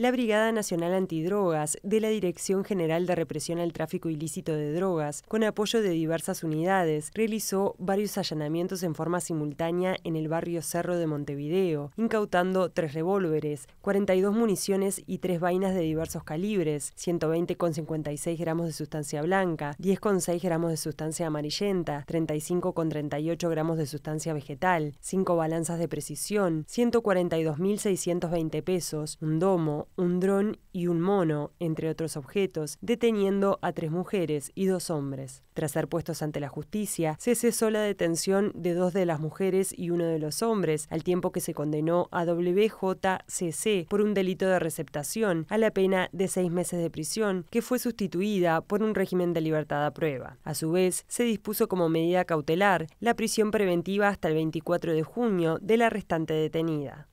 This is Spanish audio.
La Brigada Nacional Antidrogas de la Dirección General de Represión al Tráfico Ilícito de Drogas, con apoyo de diversas unidades, realizó varios allanamientos en forma simultánea en el barrio Cerro de Montevideo, incautando tres revólveres, 42 municiones y tres vainas de diversos calibres, con 120,56 gramos de sustancia blanca, con 10,6 gramos de sustancia amarillenta, 35,38 gramos de sustancia vegetal, 5 balanzas de precisión, 142.620 pesos, un domo, un dron y un mono, entre otros objetos, deteniendo a tres mujeres y dos hombres. Tras ser puestos ante la justicia, se cesó la detención de dos de las mujeres y uno de los hombres, al tiempo que se condenó a WJCC por un delito de receptación a la pena de seis meses de prisión, que fue sustituida por un régimen de libertad a prueba. A su vez, se dispuso como medida cautelar la prisión preventiva hasta el 24 de junio de la restante detenida.